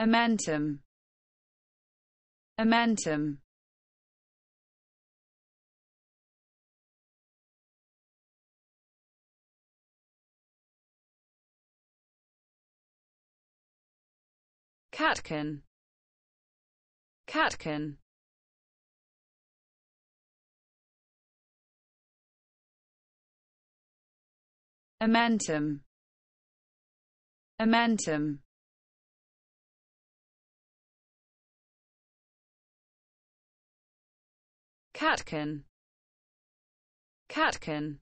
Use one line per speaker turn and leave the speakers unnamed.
Amentum. Amentum. Catkin. Catkin. Amentum. Amentum. Catkin. Catkin.